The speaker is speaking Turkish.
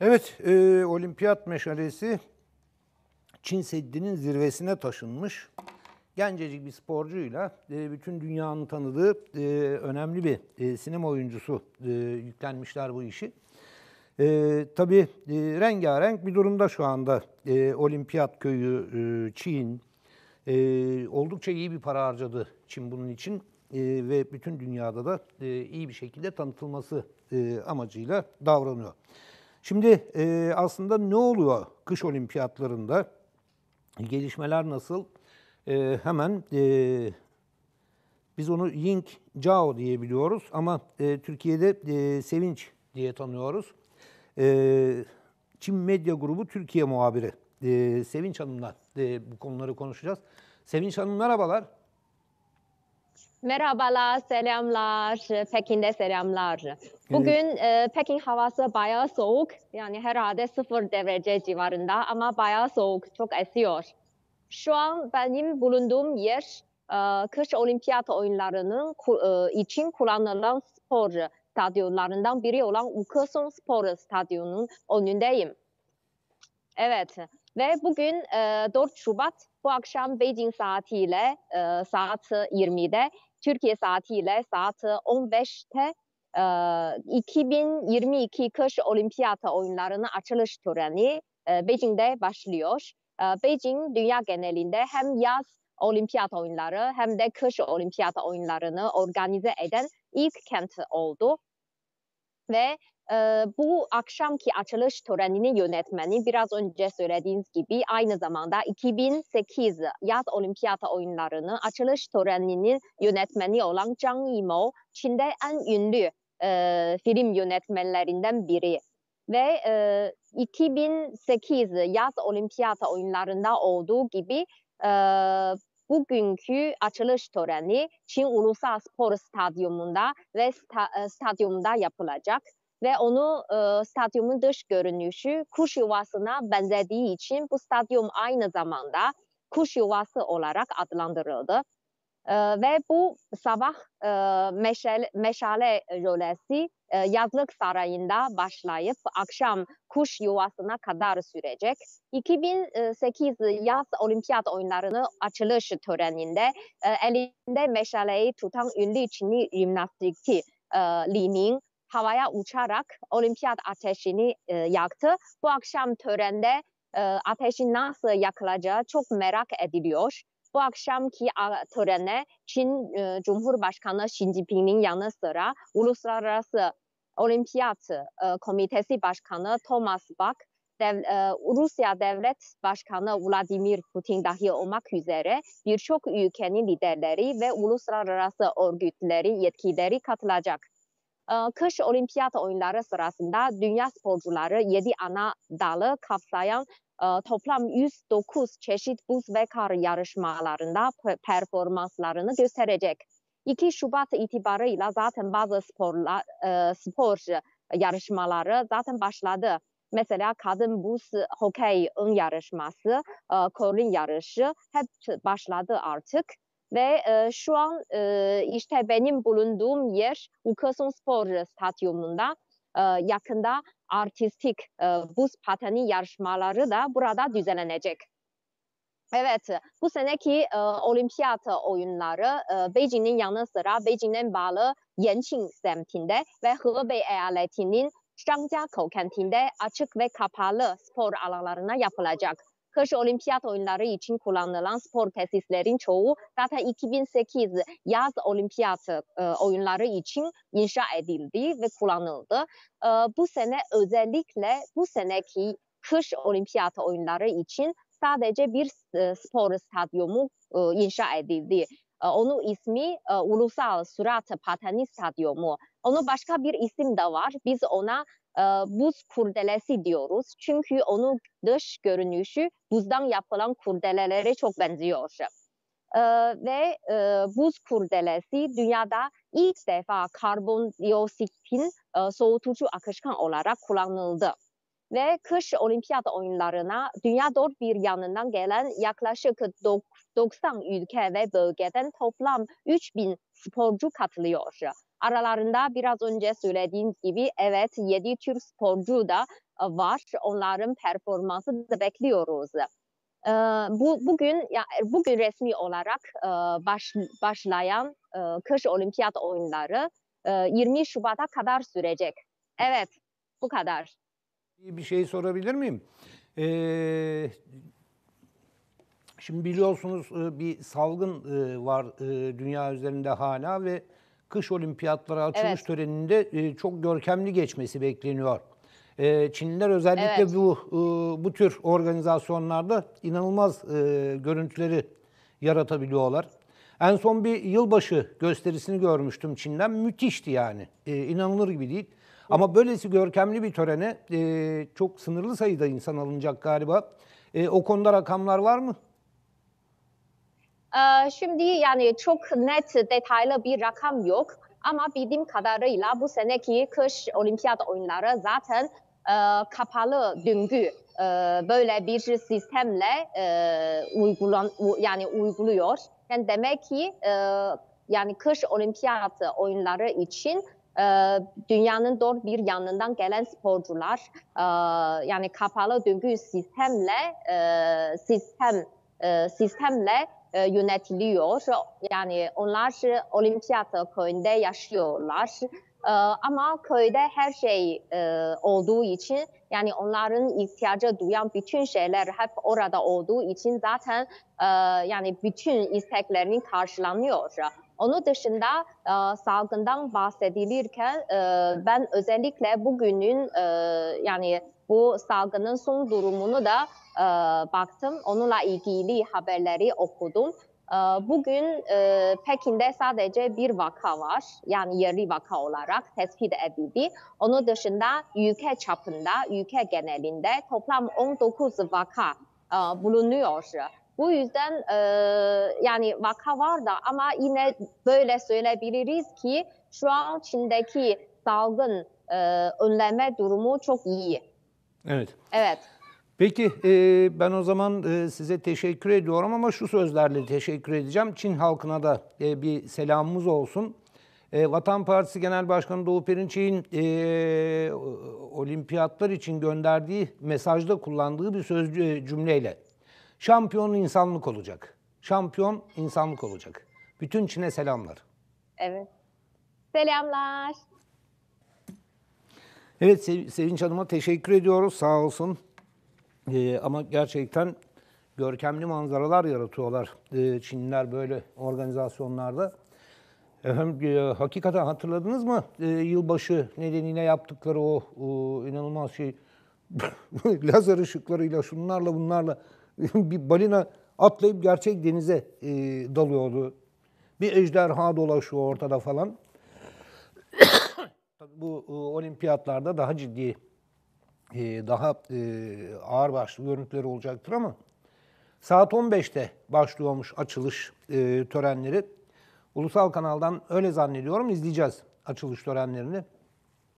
Evet, e, olimpiyat meşalesi Çin Seddi'nin zirvesine taşınmış. Gencecik bir sporcuyla e, bütün dünyanın tanıdığı e, önemli bir e, sinema oyuncusu e, yüklenmişler bu işi. E, tabii e, rengarenk bir durumda şu anda e, olimpiyat köyü e, Çin. E, oldukça iyi bir para harcadı Çin bunun için e, ve bütün dünyada da e, iyi bir şekilde tanıtılması e, amacıyla davranıyor. Şimdi e, aslında ne oluyor kış olimpiyatlarında? Gelişmeler nasıl? E, hemen e, biz onu Ying Cao diye biliyoruz ama e, Türkiye'de e, Sevinç diye tanıyoruz. E, Çin Medya Grubu Türkiye muhabiri e, Sevinç Hanım'la e, bu konuları konuşacağız. Sevinç Hanım merhabalar. Merhabalar, selamlar. Pekin'de selamlar. Bugün e, Pekin havası bayağı soğuk. Yani herhalde sıfır derece civarında ama bayağı soğuk, çok esiyor. Şu an benim bulunduğum yer e, kış olimpiyat oyunlarının e, için kullanılan spor stadyumlarından biri olan Ukesong Spor Stadyumu'nun önündeyim. Evet, ve bugün e, 4 Şubat bu akşam Beijing saatiyle e, saat 20'de, Türkiye saatiyle saat 15'te e, 2022 kış olimpiyata oyunlarının açılış töreni e, Beijing'de başlıyor. E, Beijing dünya genelinde hem yaz olimpiyat oyunları hem de kış olimpiyat oyunlarını organize eden ilk kent oldu. Ve bu akşamki açılış töreninin yönetmeni biraz önce söylediğiniz gibi aynı zamanda 2008 yaz Olimpiyat oyunlarının açılış töreninin yönetmeni olan Zhang Yimou, Çin'de en ünlü e, film yönetmenlerinden biri. Ve e, 2008 yaz Olimpiyat oyunlarında olduğu gibi e, bugünkü açılış töreni Çin Ulusal Spor Stadyumunda ve sta, stadyumda yapılacak ve onu e, stadyumun dış görünüşü kuş yuvasına benzediği için bu stadyum aynı zamanda kuş yuvası olarak adlandırıldı. E, ve bu sabah e, meşale, meşale jölesi e, yazlık sarayında başlayıp akşam kuş yuvasına kadar sürecek. 2008 yaz olimpiyat oyunlarının açılış töreninde e, elinde meşaleyi tutan ünlü Çinli jimnastikçi e, Li Ning havaya uçarak olimpiyat ateşini e, yaktı. Bu akşam törende e, ateşin nasıl yakılacağı çok merak ediliyor. Bu akşamki törene Çin e, Cumhurbaşkanı Xi Jinping'in yanı sıra Uluslararası Olimpiyat e, Komitesi Başkanı Thomas Bach, dev, e, Rusya Devlet Başkanı Vladimir Putin dahi olmak üzere birçok ülkenin liderleri ve uluslararası örgütleri yetkileri katılacak kış olimpiyat oyunları sırasında dünya sporcuları 7 ana dalı kapsayan toplam 109 çeşit buz ve kar yarışmalarında performanslarını gösterecek. 2 Şubat itibarıyla zaten bazı sporla, spor yarışmaları zaten başladı. Mesela kadın buz hokey ön yarışması, korun yarışı hep başladı artık. Ve e, şu an e, işte benim bulunduğum yer Ukas'ın spor stadyumunda e, yakında artistik e, buz pateni yarışmaları da burada düzenlenecek. Evet, bu seneki e, olimpiyat oyunları e, Beijing'in yanı sıra Beijing'den bağlı Yanqing semtinde ve Hebei eyaletinin Zhangjiakou kentinde açık ve kapalı spor alanlarına yapılacak. Kış Olimpiyat Oyunları için kullanılan spor tesislerin çoğu zaten 2008 yaz olimpiyat e, oyunları için inşa edildi ve kullanıldı. E, bu sene özellikle bu seneki kış olimpiyat oyunları için sadece bir e, spor stadyumu e, inşa edildi. E, onun ismi e, Ulusal Sürat Pateni Stadyumu. Ona başka bir isim de var. Biz ona e, buz kurdelesi diyoruz. Çünkü onun dış görünüşü buzdan yapılan kurdelelere çok benziyor. E, ve e, buz kurdelesi dünyada ilk defa karbondioksitin e, soğutucu akışkan olarak kullanıldı. Ve kış olimpiyat oyunlarına dünya dört bir yanından gelen yaklaşık 90 ülke ve bölgeden toplam 3000 sporcu katılıyor. Aralarında biraz önce söylediğiniz gibi evet 7 Türk sporcu da e, var. Onların performansı da bekliyoruz. E, bu bugün ya e, bugün resmi olarak baş, başlayan e, kış olimpiyat oyunları 20 Şubat'a kadar sürecek. Evet, bu kadar. Bir şey sorabilir miyim? Ee, şimdi biliyorsunuz bir salgın var dünya üzerinde hala ve kış olimpiyatları açılış evet. töreninde e, çok görkemli geçmesi bekleniyor. E, Çinliler özellikle evet. bu e, bu tür organizasyonlarda inanılmaz e, görüntüleri yaratabiliyorlar. En son bir yılbaşı gösterisini görmüştüm Çin'den. Müthişti yani. E, inanılır gibi değil. Ama böylesi görkemli bir törene e, çok sınırlı sayıda insan alınacak galiba. E, o konuda rakamlar var mı? Ee, şimdi yani çok net detaylı bir rakam yok ama bildiğim kadarıyla bu seneki kış olimpiyat oyunları zaten e, kapalı döngü e, böyle bir sistemle e, uygulan yani uyguluyor. Yani demek ki e, yani kış olimpiyat oyunları için e, dünyanın dört bir yanından gelen sporcular e, yani kapalı döngü sistemle e, sistem e, sistemle e, yönetiliyor. Yani onlar olimpiyat köyünde yaşıyorlar. E, ama köyde her şey e, olduğu için yani onların ihtiyacı duyan bütün şeyler hep orada olduğu için zaten e, yani bütün isteklerinin karşılanıyor. Onun dışında e, salgından bahsedilirken e, ben özellikle bugünün e, yani bu salgının son durumunu da e, baktım. Onunla ilgili haberleri okudum. E, bugün e, Pekin'de sadece bir vaka var. Yani yerli vaka olarak tespit edildi. Onun dışında ülke çapında, ülke genelinde toplam 19 vaka e, bulunuyor. Bu yüzden e, yani vaka var da ama yine böyle söyleyebiliriz ki şu an Çin'deki salgın e, önleme durumu çok iyi. Evet. Evet. Peki e, ben o zaman e, size teşekkür ediyorum ama şu sözlerle teşekkür edeceğim. Çin halkına da e, bir selamımız olsun. E, Vatan Partisi Genel Başkanı Doğu Perinçek'in e, olimpiyatlar için gönderdiği mesajda kullandığı bir söz e, cümleyle. Şampiyon insanlık olacak. Şampiyon insanlık olacak. Bütün Çin'e selamlar. Evet. Selamlar. Evet Sevinç Hanım'a teşekkür ediyoruz. Sağ olsun. E, ama gerçekten görkemli manzaralar yaratıyorlar e, Çinliler böyle organizasyonlarda. Hem e, hakikaten hatırladınız mı e, yılbaşı nedeniyle yaptıkları o, o inanılmaz şey lazer ışıklarıyla şunlarla bunlarla bir balina atlayıp gerçek denize e, dalıyordu. Bir ejderha dolaşıyor ortada falan. bu e, olimpiyatlarda daha ciddi e, daha e, ağır başlı görüntüleri olacaktır ama saat 15'te başlıyormuş açılış e, törenleri. Ulusal kanaldan öyle zannediyorum izleyeceğiz açılış törenlerini.